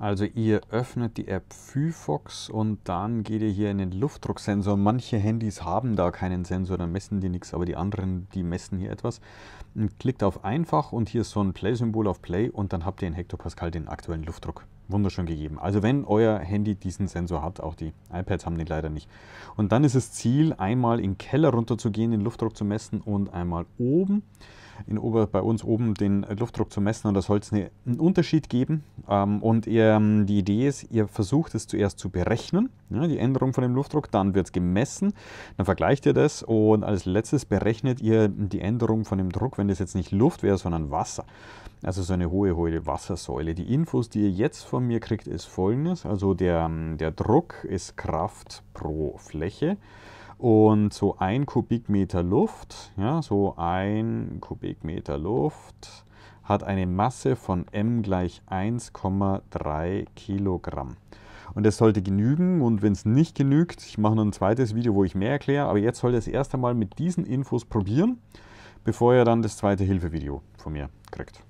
Also ihr öffnet die App Firefox und dann geht ihr hier in den Luftdrucksensor. Manche Handys haben da keinen Sensor, dann messen die nichts, aber die anderen, die messen hier etwas. Und klickt auf Einfach und hier ist so ein Play-Symbol auf Play und dann habt ihr in Hektopascal den aktuellen Luftdruck. Wunderschön gegeben. Also wenn euer Handy diesen Sensor hat, auch die iPads haben den leider nicht. Und dann ist das Ziel, einmal in den Keller runterzugehen, den Luftdruck zu messen und einmal oben in Ober, bei uns oben den Luftdruck zu messen und da soll es ne, einen Unterschied geben. Ähm, und ihr ähm, die Idee ist, ihr versucht es zuerst zu berechnen, ja, ne, die Änderung von dem Luftdruck, dann wird es gemessen, dann vergleicht ihr das und als letztes berechnet ihr die Änderung von dem Druck, wenn das jetzt nicht Luft wäre, sondern Wasser. Also so eine hohe, hohe Wassersäule. Die Infos, die ihr jetzt von mir kriegt, ist folgendes. Also der, der Druck ist Kraft pro Fläche. Und so ein Kubikmeter Luft, ja, so ein Kubikmeter Luft hat eine Masse von m gleich 1,3 Kilogramm. Und das sollte genügen und wenn es nicht genügt, ich mache noch ein zweites Video, wo ich mehr erkläre, aber jetzt sollt ihr es erst einmal mit diesen Infos probieren, bevor ihr dann das zweite Hilfevideo von mir kriegt.